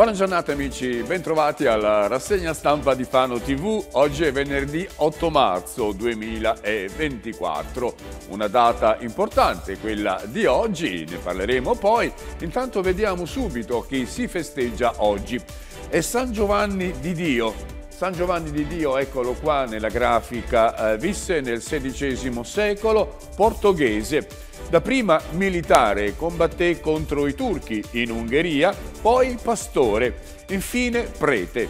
Buona giornata amici, bentrovati alla rassegna stampa di Fano TV. Oggi è venerdì 8 marzo 2024, una data importante quella di oggi, ne parleremo poi. Intanto vediamo subito chi si festeggia oggi. È San Giovanni di Dio, San Giovanni di Dio, eccolo qua nella grafica, eh, visse nel XVI secolo portoghese. Dapprima militare, combatté contro i turchi in Ungheria, poi pastore, infine prete.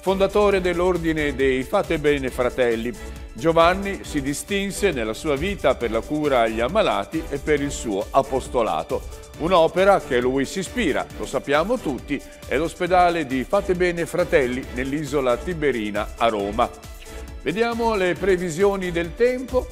Fondatore dell'ordine dei Fate Bene Fratelli, Giovanni si distinse nella sua vita per la cura agli ammalati e per il suo apostolato. Un'opera che lui si ispira, lo sappiamo tutti, è l'ospedale di Fate Bene Fratelli nell'isola Tiberina a Roma. Vediamo le previsioni del tempo.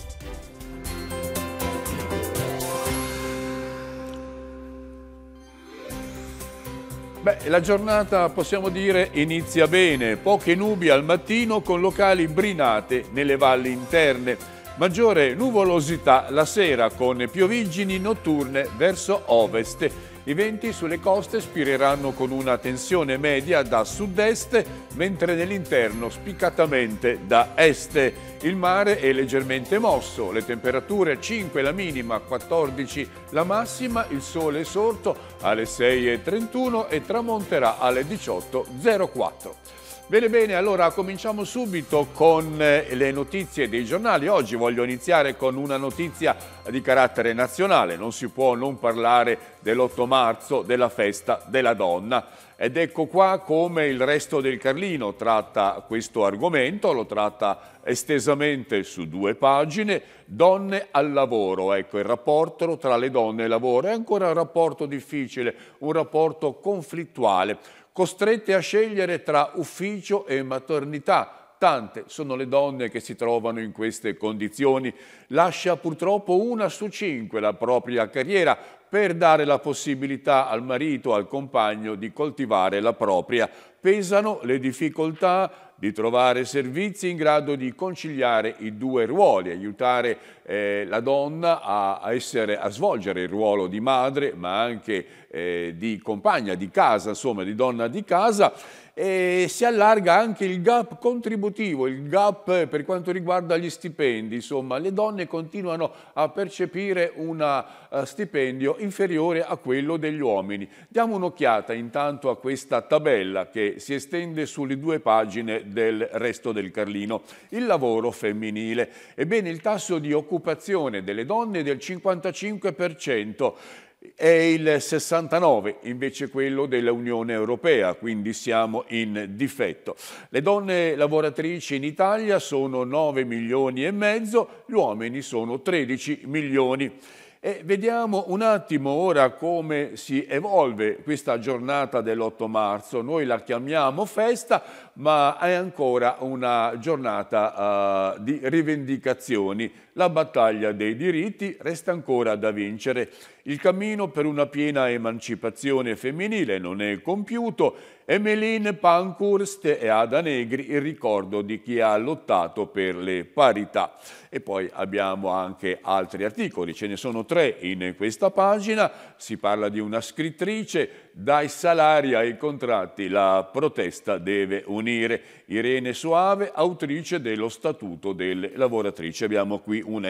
Beh, la giornata possiamo dire inizia bene, poche nubi al mattino con locali brinate nelle valli interne. Maggiore nuvolosità la sera con pioviggini notturne verso ovest. I venti sulle coste spireranno con una tensione media da sud-est, mentre nell'interno spiccatamente da est. Il mare è leggermente mosso, le temperature 5 la minima, 14 la massima, il sole è sorto alle 6.31 e tramonterà alle 18.04. Bene, bene, allora cominciamo subito con eh, le notizie dei giornali. Oggi voglio iniziare con una notizia di carattere nazionale. Non si può non parlare dell'8 marzo, della festa della donna. Ed ecco qua come il resto del Carlino tratta questo argomento, lo tratta estesamente su due pagine, donne al lavoro, ecco il rapporto tra le donne e il lavoro, è ancora un rapporto difficile, un rapporto conflittuale costrette a scegliere tra ufficio e maternità. Tante sono le donne che si trovano in queste condizioni. Lascia purtroppo una su cinque la propria carriera per dare la possibilità al marito, al compagno di coltivare la propria. Pesano le difficoltà di trovare servizi in grado di conciliare i due ruoli, aiutare eh, la donna a, essere, a, svolgere il ruolo di madre ma anche eh, di compagna di casa, insomma di donna di casa, e si allarga anche il gap contributivo, il gap per quanto riguarda gli stipendi, insomma le donne continuano a percepire un eh, stipendio inferiore a quello degli uomini. Diamo un'occhiata intanto a questa tabella che si estende sulle due pagine del resto del Carlino, il lavoro femminile. Ebbene il tasso di occupazione delle donne è del 55%, e il 69 invece quello dell'Unione Europea, quindi siamo in difetto. Le donne lavoratrici in Italia sono 9 milioni e mezzo, gli uomini sono 13 milioni. E vediamo un attimo ora come si evolve questa giornata dell'8 marzo. Noi la chiamiamo festa, ma è ancora una giornata uh, di rivendicazioni. La battaglia dei diritti resta ancora da vincere. Il cammino per una piena emancipazione femminile non è compiuto Emeline Pankhurst e Ada Negri il ricordo di chi ha lottato per le parità. E poi abbiamo anche altri articoli, ce ne sono tre in questa pagina, si parla di una scrittrice, dai salari ai contratti la protesta deve unire. Irene Soave, autrice dello Statuto delle lavoratrici. Abbiamo qui una,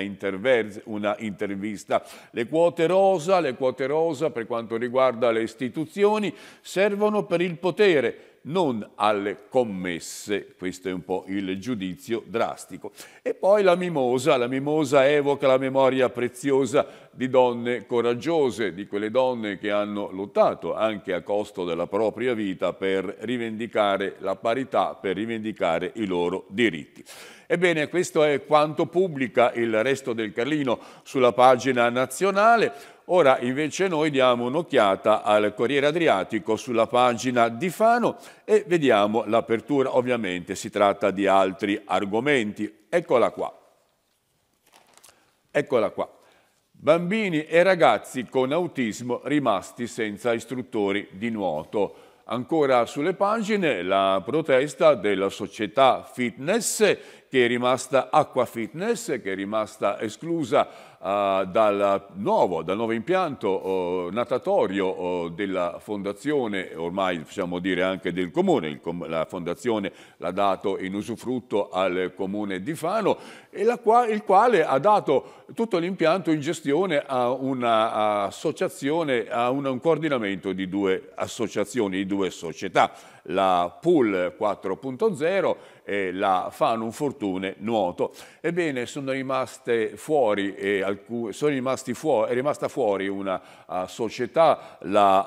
una intervista. Le quote rosa, le quote rosa per quanto riguarda le istituzioni servono per il potere dovere, non alle commesse. Questo è un po' il giudizio drastico. E poi la mimosa, la mimosa evoca la memoria preziosa di donne coraggiose, di quelle donne che hanno lottato anche a costo della propria vita per rivendicare la parità, per rivendicare i loro diritti. Ebbene, questo è quanto pubblica il resto del Carlino sulla pagina nazionale. Ora invece noi diamo un'occhiata al Corriere Adriatico sulla pagina di Fano e vediamo l'apertura. Ovviamente si tratta di altri argomenti. Eccola qua. Eccola qua. Bambini e ragazzi con autismo rimasti senza istruttori di nuoto. Ancora sulle pagine la protesta della società fitness che è rimasta acqua fitness, che è rimasta esclusa dal nuovo, dal nuovo impianto natatorio della fondazione, ormai possiamo dire anche del comune, la fondazione l'ha dato in usufrutto al comune di Fano, il quale ha dato tutto l'impianto in gestione a un'associazione, a un coordinamento di due associazioni, di due società la Pool 4.0 e la Fanum Fortune Nuoto. Ebbene, sono, fuori, alcune, sono fuori, è rimasta fuori una uh, società, la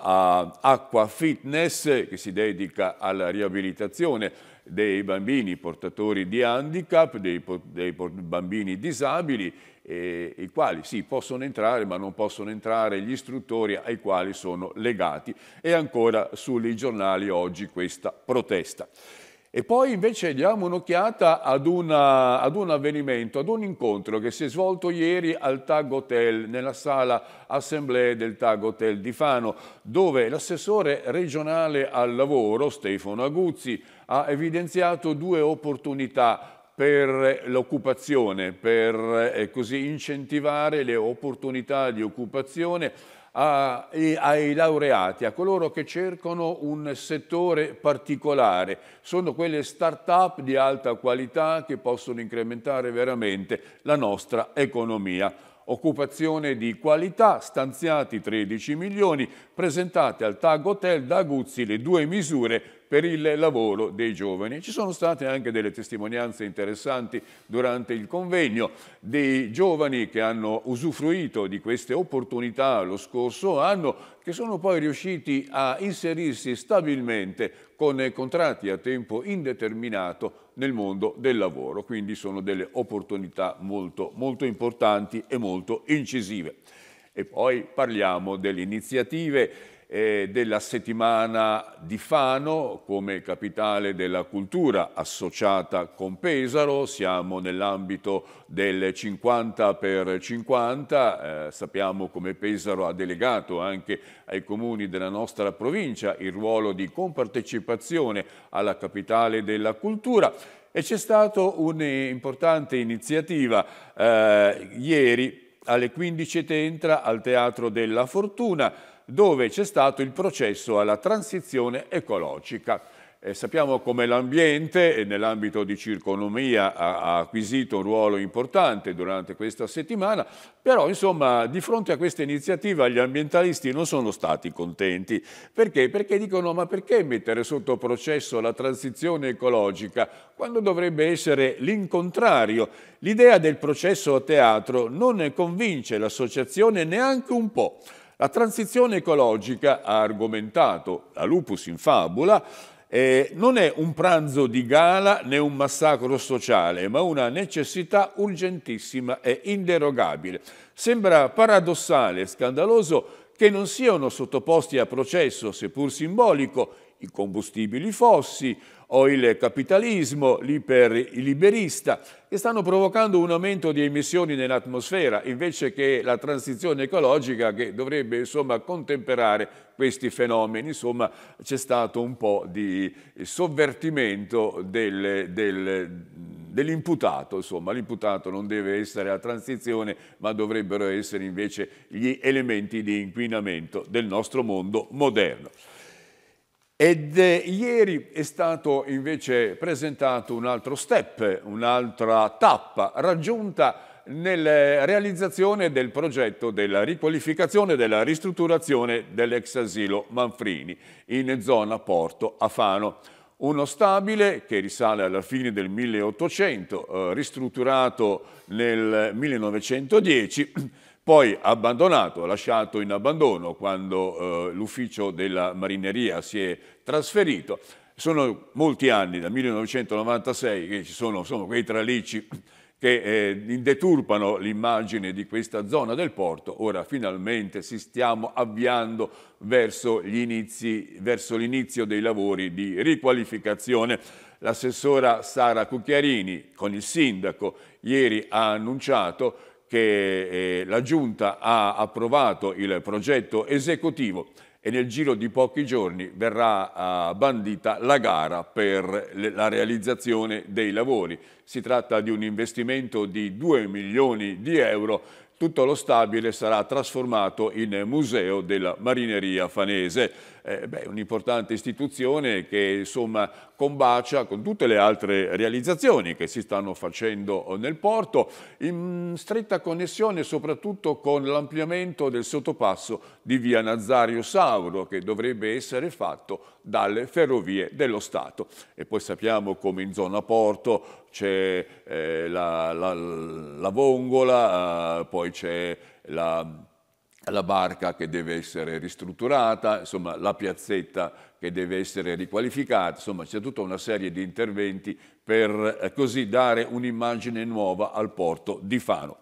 uh, Acqua Fitness, che si dedica alla riabilitazione dei bambini portatori di handicap, dei, dei bambini disabili eh, i quali sì possono entrare ma non possono entrare gli istruttori ai quali sono legati e ancora sui giornali oggi questa protesta. E poi invece diamo un'occhiata ad, ad, un avvenimento, ad un incontro che si è svolto ieri al Tag Hotel, nella sala assemblea del Tag Hotel di Fano, dove l'assessore regionale al lavoro, Stefano Aguzzi, ha evidenziato due opportunità per l'occupazione, per eh, così incentivare le opportunità di occupazione a, ai laureati, a coloro che cercano un settore particolare. Sono quelle start-up di alta qualità che possono incrementare veramente la nostra economia. Occupazione di qualità, stanziati 13 milioni, presentate al TAG Hotel da Guzzi le due misure per il lavoro dei giovani. Ci sono state anche delle testimonianze interessanti durante il convegno dei giovani che hanno usufruito di queste opportunità lo scorso anno che sono poi riusciti a inserirsi stabilmente con contratti a tempo indeterminato nel mondo del lavoro, quindi sono delle opportunità molto, molto importanti e molto incisive. E poi parliamo delle iniziative eh, della settimana di Fano come capitale della cultura associata con Pesaro, siamo nell'ambito del 50 per 50, eh, sappiamo come Pesaro ha delegato anche ai comuni della nostra provincia il ruolo di compartecipazione alla capitale della cultura e c'è stata un'importante iniziativa eh, ieri alle 15.30 al Teatro della Fortuna dove c'è stato il processo alla transizione ecologica. E eh, sappiamo come l'ambiente eh, nell'ambito di circonomia ha, acquisito un ruolo importante durante questa settimana, però insomma di fronte a questa iniziativa gli ambientalisti non sono stati contenti. Perché? Perché dicono ma perché mettere sotto processo la transizione ecologica quando dovrebbe essere l'incontrario? L'idea del processo a teatro non convince l'associazione neanche un po'. La transizione ecologica, ha argomentato la Lupus in fabula, eh, non è un pranzo di gala né un massacro sociale, ma una necessità urgentissima e inderogabile. Sembra paradossale e scandaloso che non siano sottoposti a processo, seppur simbolico, i combustibili fossi o il capitalismo, l'iperliberista, che stanno provocando un aumento di emissioni nell'atmosfera, invece che la transizione ecologica che dovrebbe insomma, contemperare questi fenomeni. Insomma, c'è stato un po' di sovvertimento del, del, dell'imputato, l'imputato non deve essere la transizione, ma dovrebbero essere invece gli elementi di inquinamento del nostro mondo moderno. Ed eh, ieri è stato invece presentato un altro step, un'altra tappa raggiunta nella eh, realizzazione del progetto della riqualificazione e della ristrutturazione dell'ex asilo Manfrini in zona Porto a Fano. Uno stabile che risale alla fine del 1800, eh, ristrutturato nel 1910 poi abbandonato, lasciato in abbandono quando eh, l'ufficio della marineria si è trasferito. Sono molti anni, dal 1996, che ci sono, sono quei tralicci che eh, deturpano l'immagine di questa zona del porto, ora finalmente si stiamo avviando verso, l'inizio dei lavori di riqualificazione. L'assessora Sara Cucchiarini con il sindaco ieri ha annunciato che eh, la Giunta ha approvato il progetto esecutivo e nel giro di pochi giorni verrà eh, bandita la gara per le, la realizzazione dei lavori. Si tratta di un investimento di 2 milioni di euro tutto lo stabile sarà trasformato in museo della marineria fanese eh, un'importante istituzione che insomma, combacia con tutte le altre realizzazioni che si stanno facendo nel porto, in stretta connessione soprattutto con l'ampliamento del sottopasso di via Nazario Sauro che dovrebbe essere fatto dalle ferrovie dello Stato. E poi sappiamo come in zona porto c'è eh, la, la, la vongola, eh, poi c'è la la barca che deve essere ristrutturata, insomma, la piazzetta che deve essere riqualificata, insomma c'è tutta una serie di interventi per eh, così dare un'immagine nuova al porto di Fano.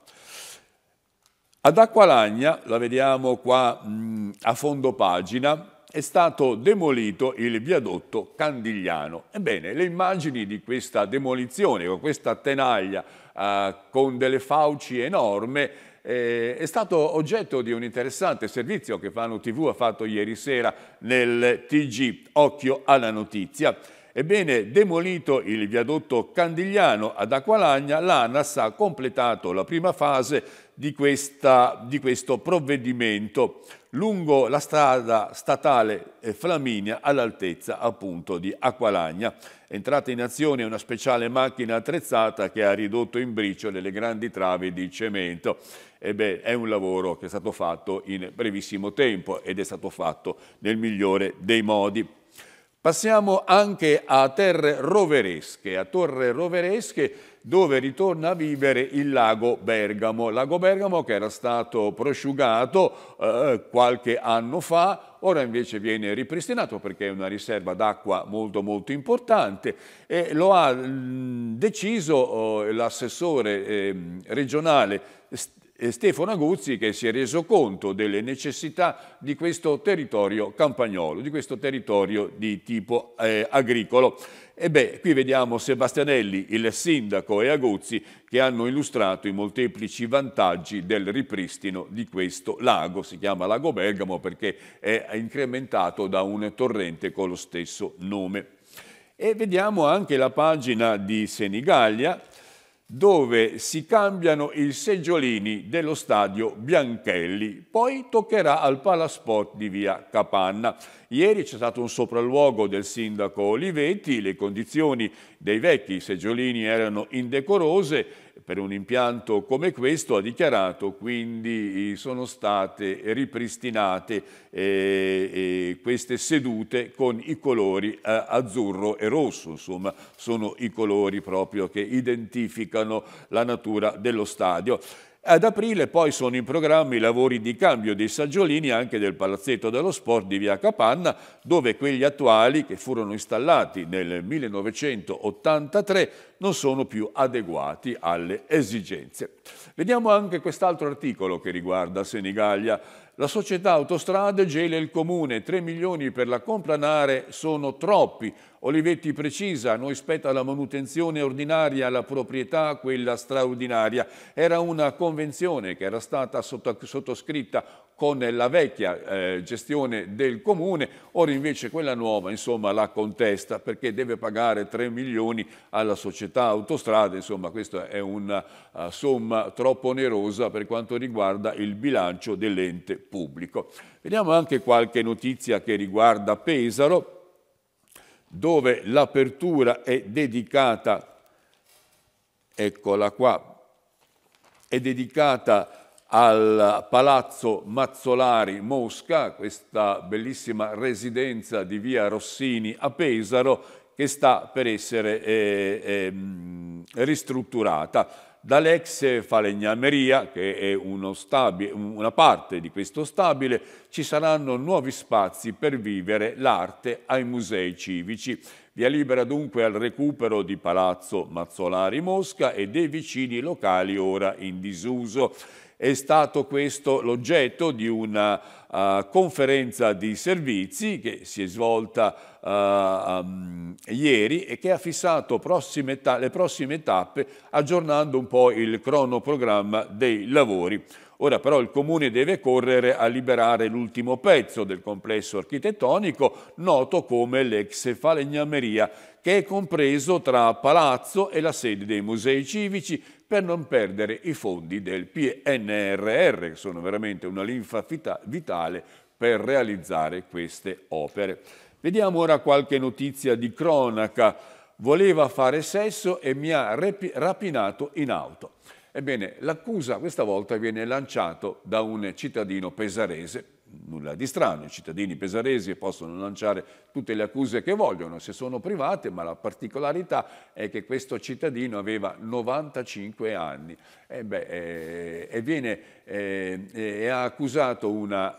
Ad Acqualagna, la vediamo qua mh, mm, a fondo pagina, è stato demolito il viadotto Candigliano. Ebbene, le immagini di questa demolizione, con questa tenaglia eh, con delle fauci enorme, eh, è stato oggetto di un interessante servizio che Fano TV ha fatto ieri sera nel TG Occhio alla Notizia. Ebbene, demolito il viadotto Candigliano ad Acqualagna, l'ANAS ha completato la prima fase di, questa, di questo provvedimento lungo la strada statale eh, Flaminia all'altezza appunto di Acqualagna. entrata in azione una speciale macchina attrezzata che ha ridotto in briciole le grandi travi di cemento. Beh, è un lavoro che è stato fatto in brevissimo tempo ed è stato fatto nel migliore dei modi. Passiamo anche a terre roveresche, a torre roveresche dove ritorna a vivere il lago Bergamo. Lago Bergamo che era stato prosciugato eh, qualche anno fa, ora invece viene ripristinato perché è una riserva d'acqua molto molto importante e lo ha mh, mm, deciso eh, l'assessore eh, regionale Stefano Aguzzi che si è reso conto delle necessità di questo territorio campagnolo, di questo territorio di tipo eh, agricolo. E beh, qui vediamo Sebastianelli, il sindaco e Aguzzi che hanno illustrato i molteplici vantaggi del ripristino di questo lago. Si chiama Lago Bergamo perché è incrementato da un torrente con lo stesso nome. E vediamo anche la pagina di Senigallia, dove si cambiano i seggiolini dello stadio Bianchelli, poi toccherà al Palasport di via Capanna. Ieri c'è stato un sopralluogo del sindaco Olivetti, le condizioni dei vecchi seggiolini erano indecorose per un impianto come questo, ha dichiarato quindi eh, sono state ripristinate eh, eh, queste sedute con i colori eh, azzurro e rosso, insomma sono i colori proprio che identificano la natura dello stadio. Ad aprile poi sono in programma i lavori di cambio dei saggiolini anche del Palazzetto dello Sport di Via Capanna, dove quelli attuali, che furono installati nel 1983, non sono più adeguati alle esigenze. Vediamo anche quest'altro articolo che riguarda Senigallia. La società Autostrade gela il comune, 3 milioni per la compranare sono troppi, Olivetti precisa, noi spetta la manutenzione ordinaria, la proprietà quella straordinaria. Era una convenzione che era stata sottoscritta con la vecchia eh, gestione del comune, ora invece quella nuova insomma, la contesta perché deve pagare 3 milioni alla società autostrade, insomma questa è una uh, somma troppo onerosa per quanto riguarda il bilancio dell'ente pubblico. Vediamo anche qualche notizia che riguarda Pesaro dove l'apertura è dedicata, eccola qua, è dedicata al Palazzo Mazzolari Mosca, questa bellissima residenza di via Rossini a Pesaro, che sta per essere eh, eh, ristrutturata dall'ex falegnameria, che è stabile, una parte di questo stabile, ci saranno nuovi spazi per vivere l'arte ai musei civici. Via libera dunque al recupero di Palazzo Mazzolari Mosca e dei vicini locali ora in disuso è stato questo l'oggetto di una uh, conferenza di servizi che si è svolta uh, um, ieri e che ha fissato prossime le prossime tappe aggiornando un po' il cronoprogramma dei lavori. Ora però il Comune deve correre a liberare l'ultimo pezzo del complesso architettonico, noto come l'ex falegnameria, che è compreso tra Palazzo e la sede dei musei civici, per non perdere i fondi del PNRR, che sono veramente una linfa vitale per realizzare queste opere. Vediamo ora qualche notizia di cronaca. Voleva fare sesso e mi ha rapinato in auto. Ebbene, l'accusa questa volta viene lanciata da un cittadino pesarese nulla di strano, i cittadini pesaresi possono lanciare tutte le accuse che vogliono se sono private, ma la particolarità è che questo cittadino aveva 95 anni e, beh, eh, e, viene, e, eh, e ha accusato una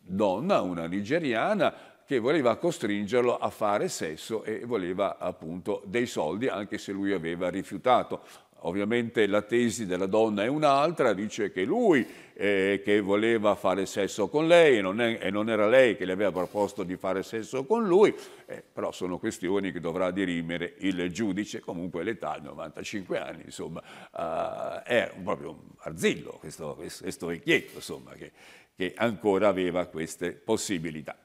donna, una nigeriana, che voleva costringerlo a fare sesso e voleva appunto dei soldi anche se lui aveva rifiutato. Ovviamente la tesi della donna è un'altra, dice che lui eh, che voleva fare sesso con lei e non, è, e non, era lei che le aveva proposto di fare sesso con lui, eh, però sono questioni che dovrà dirimere il giudice, comunque l'età, è 95 anni, insomma, eh, è proprio un arzillo questo, questo vecchietto, insomma, che, che ancora aveva queste possibilità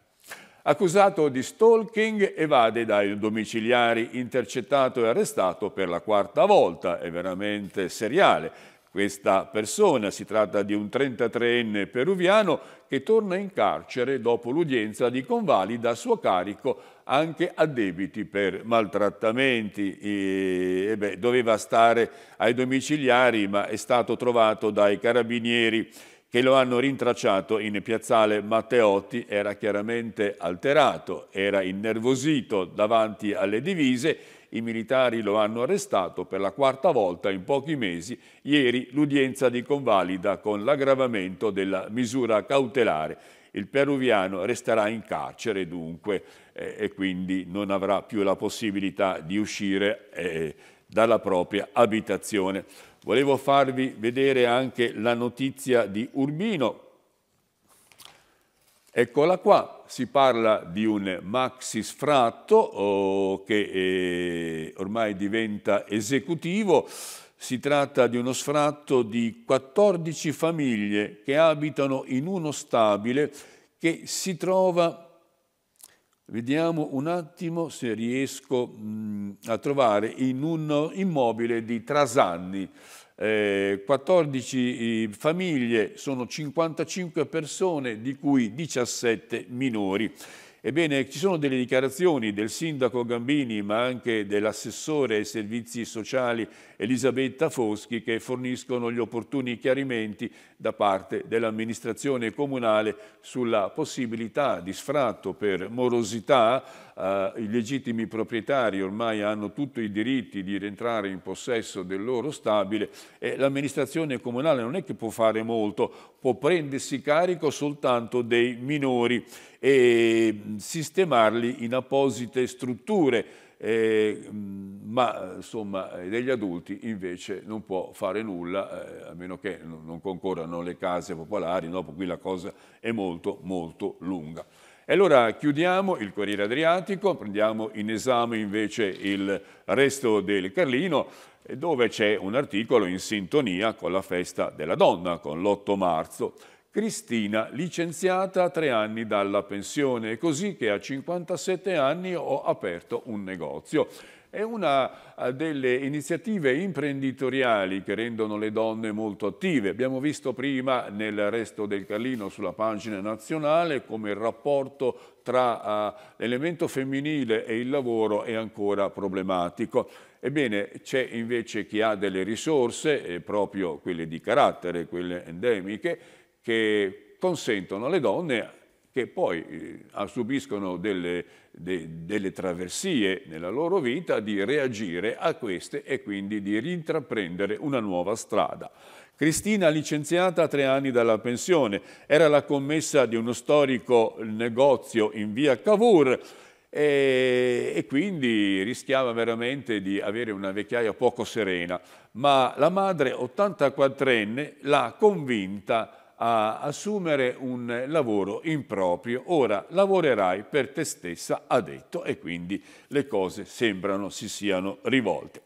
accusato di stalking, evade dai domiciliari, intercettato e arrestato per la quarta volta, è veramente seriale. Questa persona si tratta di un 33enne peruviano che torna in carcere dopo l'udienza di convalida a suo carico anche a debiti per maltrattamenti. E, beh, doveva stare ai domiciliari ma è stato trovato dai carabinieri che lo hanno rintracciato in piazzale Matteotti, era chiaramente alterato, era innervosito davanti alle divise, i militari lo hanno arrestato per la quarta volta in pochi mesi, ieri l'udienza di convalida con l'aggravamento della misura cautelare. Il peruviano resterà in carcere dunque eh, e quindi non avrà più la possibilità di uscire eh, dalla propria abitazione. Volevo farvi vedere anche la notizia di Urbino. Eccola qua, si parla di un maxi sfratto oh, che eh, ormai diventa esecutivo. Si tratta di uno sfratto di 14 famiglie che abitano in uno stabile che si trova Vediamo un attimo se riesco mh, mm, a trovare in un immobile di Trasanni. Eh, 14 famiglie, sono 55 persone, di cui 17 minori. Ebbene, ci sono delle dichiarazioni del sindaco Gambini, ma anche dell'assessore ai servizi sociali Elisabetta Foschi, che forniscono gli opportuni chiarimenti da parte dell'amministrazione comunale sulla possibilità di sfratto per morosità. Eh, I legittimi proprietari ormai hanno tutti i diritti di rientrare in possesso del loro stabile e l'amministrazione comunale non è che può fare molto, può prendersi carico soltanto dei minori e sistemarli in apposite strutture, eh, ma insomma eh, degli adulti invece non può fare nulla eh, a meno che non concorrano le case popolari, dopo qui la cosa è molto molto lunga. E allora chiudiamo il Corriere Adriatico, prendiamo in esame invece il resto del Carlino, eh, dove c'è un articolo in sintonia con la festa della donna, con l'8 marzo, Cristina, licenziata a tre anni dalla pensione, è così che a 57 anni ho aperto un negozio. È una eh, delle iniziative imprenditoriali che rendono le donne molto attive. Abbiamo visto prima nel resto del Carlino sulla pagina nazionale come il rapporto tra uh, l'elemento femminile e il lavoro è ancora problematico. Ebbene, c'è invece chi ha delle risorse, eh, proprio quelle di carattere, quelle endemiche, che consentono alle donne che poi eh, subiscono delle, de, delle, traversie nella loro vita di reagire a queste e quindi di rintraprendere una nuova strada. Cristina, licenziata a tre anni dalla pensione, era la commessa di uno storico negozio in via Cavour e, e quindi rischiava veramente di avere una vecchiaia poco serena, ma la madre 84enne l'ha convinta a a assumere un lavoro improprio, ora lavorerai per te stessa, ha detto, e quindi le cose sembrano si siano rivolte.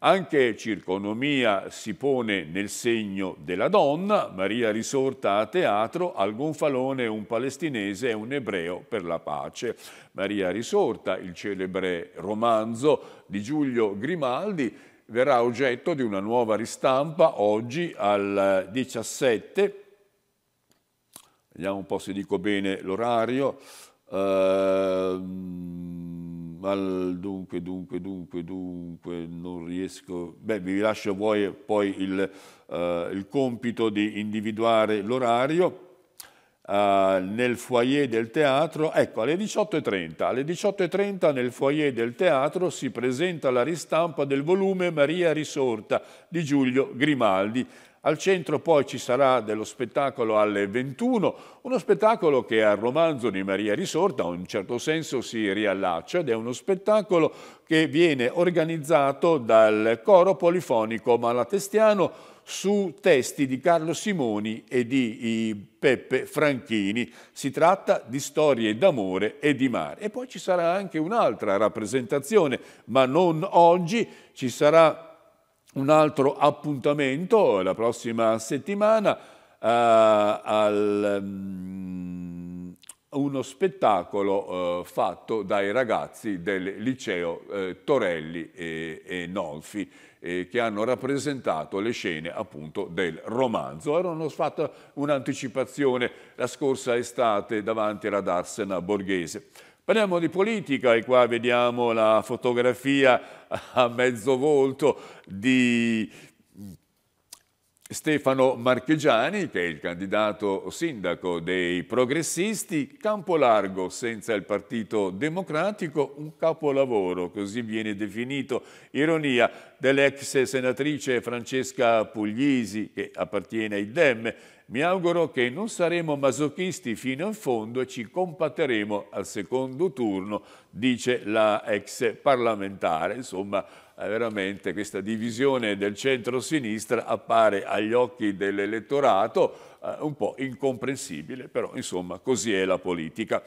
Anche circonomia si pone nel segno della donna, Maria risorta a teatro, al gonfalone un palestinese e un ebreo per la pace. Maria risorta, il celebre romanzo di Giulio Grimaldi, verrà oggetto di una nuova ristampa oggi al 17 vediamo un po' se dico bene l'orario. Uh, dunque, dunque, dunque, dunque, non riesco. Beh, vi lascio voi poi il, uh, il compito di individuare l'orario. Uh, nel foyer del teatro, ecco alle 18.30, alle 18.30 nel foyer del teatro si presenta la ristampa del volume Maria Risorta di Giulio Grimaldi, al centro poi ci sarà dello spettacolo alle 21, uno spettacolo che al romanzo di Maria Risorta in un certo senso si riallaccia ed è uno spettacolo che viene organizzato dal coro polifonico malatestiano su testi di Carlo Simoni e di Peppe Franchini. Si tratta di storie d'amore e di mare. E poi ci sarà anche un'altra rappresentazione, ma non oggi, ci sarà un altro appuntamento la prossima settimana uh, al, um, uno spettacolo uh, fatto dai ragazzi del liceo uh, Torelli e, e Nolfi eh, che hanno rappresentato le scene appunto del romanzo. Erano fatto un'anticipazione la scorsa estate davanti alla Darsena Borghese. Parliamo di politica e qua vediamo la fotografia a mezzo volto di Stefano Marchegiani, che è il candidato sindaco dei progressisti, campo largo senza il Partito Democratico, un capolavoro, così viene definito, ironia, dell'ex senatrice Francesca Puglisi, che appartiene ai Dem, mi auguro che non saremo masochisti fino in fondo e ci compatteremo al secondo turno, dice la ex parlamentare. Insomma, eh, veramente questa divisione del centro-sinistra appare agli occhi dell'elettorato eh, un po' incomprensibile, però insomma così è la politica.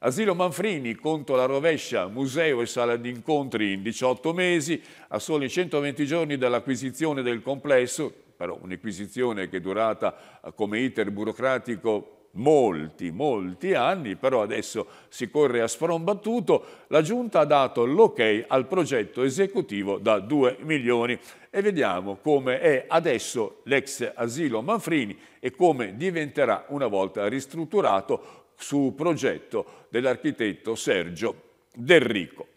Asilo Manfrini, conto la rovescia, museo e sala di incontri in 18 mesi, a soli 120 giorni dall'acquisizione del complesso, però un'inquisizione che è durata eh, come iter burocratico molti, molti anni, però adesso si corre a sprombattuto, la Giunta ha dato l'ok al progetto esecutivo da 2 milioni e vediamo come è adesso l'ex asilo Manfrini e come diventerà una volta ristrutturato su progetto dell'architetto Sergio Del Rico.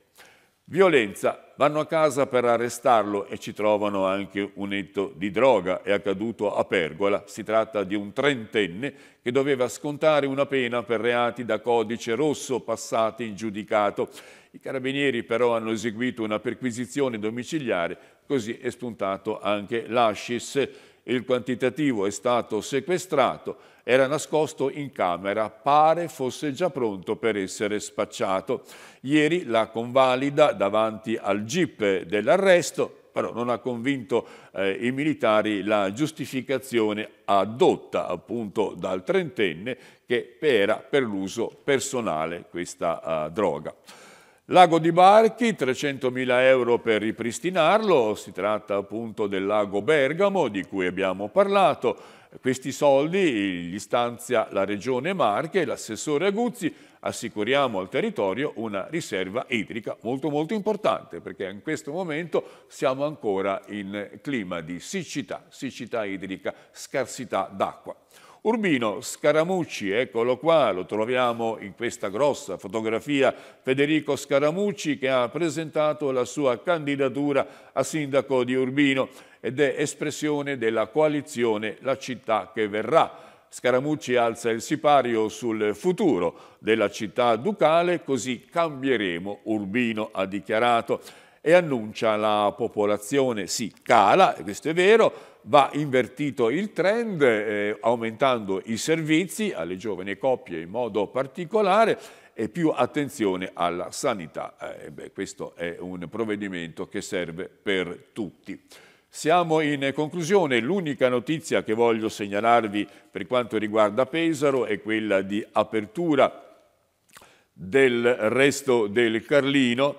Violenza, vanno a casa per arrestarlo e ci trovano anche un etto di droga, è accaduto a Pergola, si tratta di un trentenne che doveva scontare una pena per reati da codice rosso passati in giudicato. I carabinieri però hanno eseguito una perquisizione domiciliare, così è spuntato anche l'Ascis il quantitativo è stato sequestrato, era nascosto in camera, pare fosse già pronto per essere spacciato. Ieri la convalida davanti al GIP dell'arresto, però non ha convinto eh, i militari la giustificazione adotta appunto dal trentenne che era per l'uso personale questa eh, droga. Lago di Barchi, 300.000 euro per ripristinarlo, si tratta appunto del lago Bergamo di cui abbiamo parlato. Questi soldi li stanzia la Regione Marche e l'assessore Aguzzi assicuriamo al territorio una riserva idrica molto molto importante perché in questo momento siamo ancora in clima di siccità, siccità idrica, scarsità d'acqua. Urbino Scaramucci, eccolo qua, lo troviamo in questa grossa fotografia, Federico Scaramucci che ha presentato la sua candidatura a sindaco di Urbino ed è espressione della coalizione La città che verrà. Scaramucci alza il sipario sul futuro della città ducale, così cambieremo Urbino, ha dichiarato e annuncia la popolazione si cala, questo è vero, va invertito il trend eh, aumentando i servizi alle giovani coppie in modo particolare e più attenzione alla sanità. Eh, beh, questo è un provvedimento che serve per tutti. Siamo in conclusione, l'unica notizia che voglio segnalarvi per quanto riguarda Pesaro è quella di apertura del resto del Carlino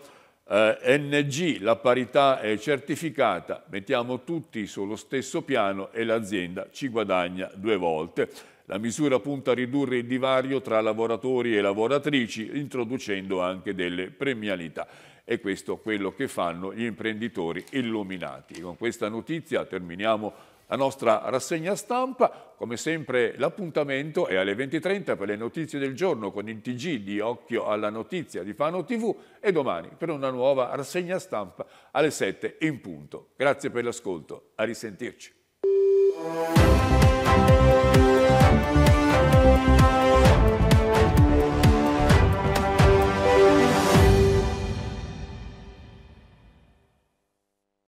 eh, NG, la parità è certificata, mettiamo tutti sullo stesso piano e l'azienda ci guadagna due volte. La misura punta a ridurre il divario tra lavoratori e lavoratrici introducendo anche delle premialità. E questo è quello che fanno gli imprenditori illuminati. Con questa notizia terminiamo la nostra rassegna stampa. Come sempre l'appuntamento è alle 20.30 per le notizie del giorno con il TG di Occhio alla Notizia di Fano TV e domani per una nuova rassegna stampa alle 7 in punto. Grazie per l'ascolto, a risentirci.